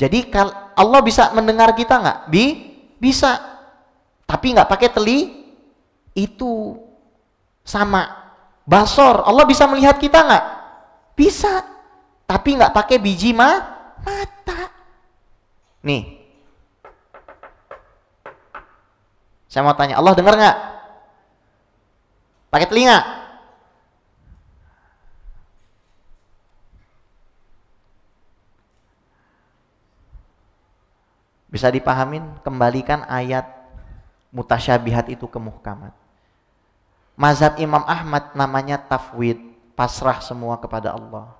Jadi Allah bisa mendengar kita nggak? Bi bisa. Tapi nggak pakai teli itu sama basor. Allah bisa melihat kita nggak? Bisa. Tapi nggak pakai biji ma mata. Nih. Saya mau tanya, Allah dengar nggak? Pakai telinga? Bisa dipahamin, kembalikan ayat mutasyabihat itu ke muhkamat. Mazhab Imam Ahmad namanya tafwid, pasrah semua kepada Allah.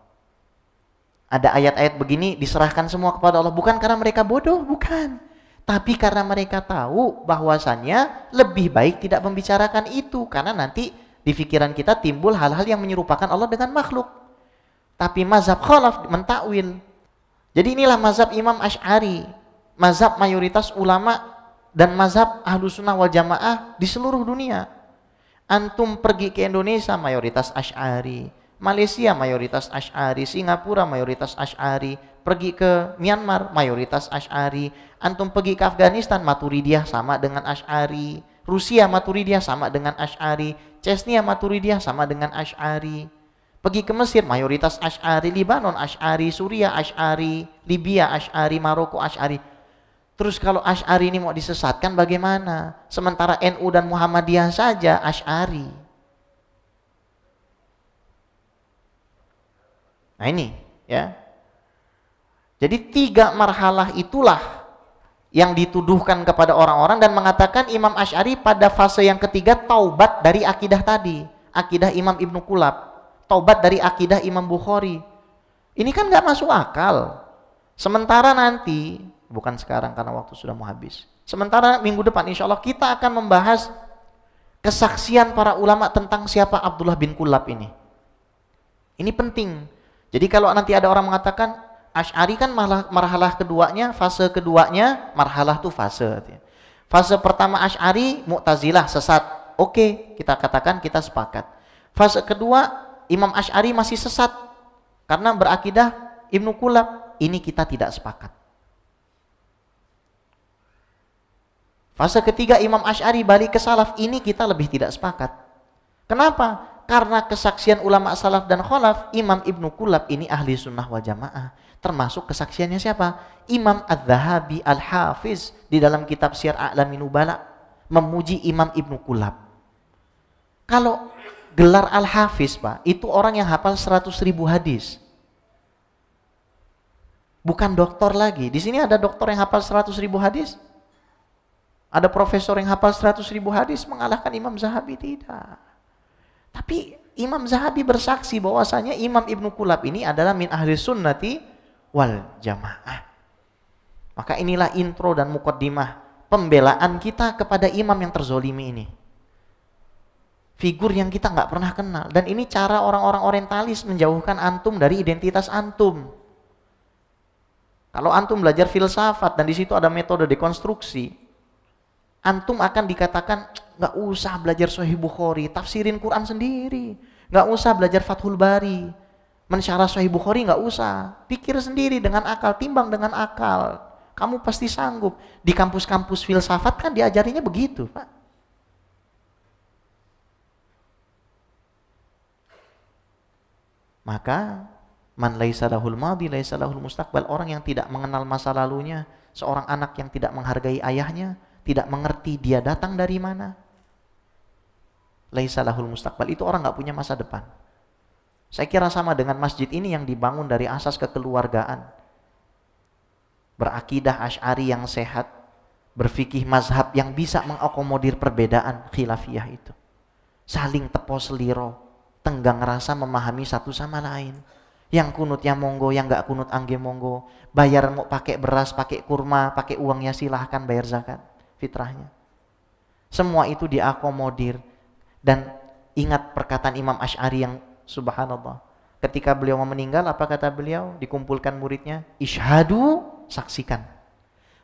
Ada ayat-ayat begini diserahkan semua kepada Allah, bukan karena mereka bodoh, bukan. Tapi karena mereka tahu bahwasannya lebih baik tidak membicarakan itu karena nanti di pikiran kita timbul hal-hal yang menyerupakan Allah dengan makhluk. Tapi mazhab khalaf mentakwil. Jadi inilah mazhab Imam Ash'ari mazhab mayoritas ulama dan mazhab ahlu sunnah wal jamaah di seluruh dunia. Antum pergi ke Indonesia mayoritas Ash'ari, Malaysia mayoritas Ash'ari, Singapura mayoritas Ash'ari, pergi ke Myanmar mayoritas Ash'ari, antum pergi ke Afghanistan Maturidiyah sama dengan Ash'ari, Rusia Maturidiyah sama dengan Ash'ari, Chesnia Maturidiyah sama dengan Ash'ari. Pergi ke Mesir mayoritas Ash'ari, Libanon Ash'ari, Suria Ash'ari, Libya Ash'ari, Maroko Ash'ari, Terus kalau Ash'ari ini mau disesatkan bagaimana? Sementara NU dan Muhammadiyah saja Ash'ari. Nah ini ya. Jadi tiga marhalah itulah yang dituduhkan kepada orang-orang dan mengatakan Imam Ash'ari pada fase yang ketiga taubat dari akidah tadi. Akidah Imam Ibnu Kulab. Taubat dari akidah Imam Bukhari. Ini kan gak masuk akal. Sementara nanti bukan sekarang karena waktu sudah mau habis. Sementara minggu depan insya Allah kita akan membahas kesaksian para ulama tentang siapa Abdullah bin Kulab ini. Ini penting. Jadi kalau nanti ada orang mengatakan Ash'ari kan marhalah keduanya, fase keduanya, marhalah tuh fase. Fase pertama Ash'ari, Mu'tazilah, sesat. Oke, kita katakan kita sepakat. Fase kedua, Imam Ash'ari masih sesat. Karena berakidah Ibnu Kulab. Ini kita tidak sepakat. Fase ketiga Imam Ash'ari balik ke salaf ini kita lebih tidak sepakat. Kenapa? Karena kesaksian ulama salaf dan kholaf, Imam Ibnu Kulab ini ahli sunnah wal jamaah. Termasuk kesaksiannya siapa? Imam Az-Zahabi Al-Hafiz di dalam kitab Syiar A'lami Nubala memuji Imam Ibnu Kulab. Kalau gelar Al-Hafiz Pak, itu orang yang hafal 100 ribu hadis. Bukan doktor lagi. Di sini ada doktor yang hafal 100 ribu hadis? Ada profesor yang hafal 100 ribu hadis mengalahkan Imam Zahabi? Tidak. Tapi Imam Zahabi bersaksi bahwasanya Imam Ibnu Kulab ini adalah min ahli sunnati wal jamaah. Maka inilah intro dan mukaddimah pembelaan kita kepada imam yang terzolimi ini. Figur yang kita nggak pernah kenal. Dan ini cara orang-orang orientalis menjauhkan antum dari identitas antum. Kalau antum belajar filsafat dan di situ ada metode dekonstruksi, antum akan dikatakan nggak usah belajar Sahih Bukhari, tafsirin Quran sendiri, nggak usah belajar Fathul Bari, mensyarah Sahih Bukhari nggak usah, pikir sendiri dengan akal, timbang dengan akal, kamu pasti sanggup. Di kampus-kampus filsafat kan diajarinya begitu, Pak. Maka man laisa lahul madi laisa lahul mustaqbal orang yang tidak mengenal masa lalunya seorang anak yang tidak menghargai ayahnya tidak mengerti dia datang dari mana. Laisalahul mustaqbal itu orang nggak punya masa depan. Saya kira sama dengan masjid ini yang dibangun dari asas kekeluargaan. Berakidah asyari yang sehat, berfikih mazhab yang bisa mengakomodir perbedaan khilafiyah itu. Saling tepos liro, tenggang rasa memahami satu sama lain. Yang kunut yang monggo, yang nggak kunut angge monggo. Bayar mau pakai beras, pakai kurma, pakai uangnya silahkan bayar zakat fitrahnya. Semua itu diakomodir dan ingat perkataan Imam Ash'ari yang subhanallah. Ketika beliau mau meninggal, apa kata beliau? Dikumpulkan muridnya, ishadu, saksikan.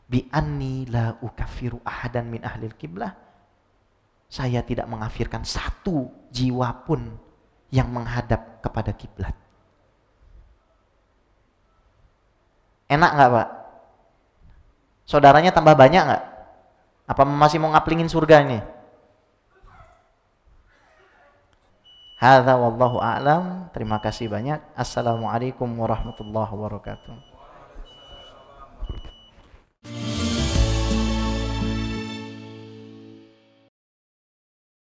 Bi anni la ukafiru ahadan min ahlil kiblah. Saya tidak mengafirkan satu jiwa pun yang menghadap kepada kiblat. Enak nggak pak? Saudaranya tambah banyak nggak? Apa masih mau ngaplingin surga ini? Hadza wallahu a'lam. Terima kasih banyak. Assalamualaikum warahmatullahi wabarakatuh.